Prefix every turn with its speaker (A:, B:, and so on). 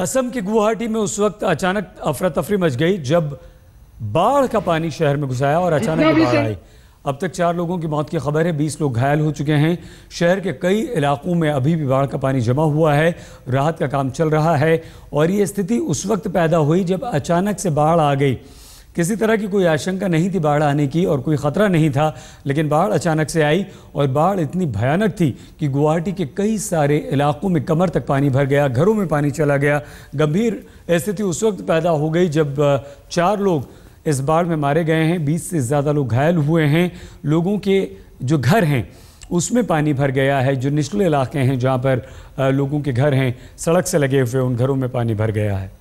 A: असम के गुवाहाटी में उस वक्त अचानक अफरा तफरी मच गई जब बाढ़ का पानी शहर में घुसाया और अचानक बाढ़ आई अब तक चार लोगों की मौत की खबर है बीस लोग घायल हो चुके हैं शहर के कई इलाकों में अभी भी बाढ़ का पानी जमा हुआ है राहत का काम चल रहा है और ये स्थिति उस वक्त पैदा हुई जब अचानक से बाढ़ आ गई किसी तरह की कोई आशंका नहीं थी बाढ़ आने की और कोई ख़तरा नहीं था लेकिन बाढ़ अचानक से आई और बाढ़ इतनी भयानक थी कि गुवाहाटी के कई सारे इलाकों में कमर तक पानी भर गया घरों में पानी चला गया गंभीर स्थिति उस वक्त पैदा हो गई जब चार लोग इस बाढ़ में मारे गए हैं बीस से ज़्यादा लोग घायल हुए हैं लोगों के जो घर हैं उसमें पानी भर गया है जो निचले इलाके हैं जहाँ पर लोगों के घर हैं सड़क से लगे हुए उन घरों में पानी भर गया है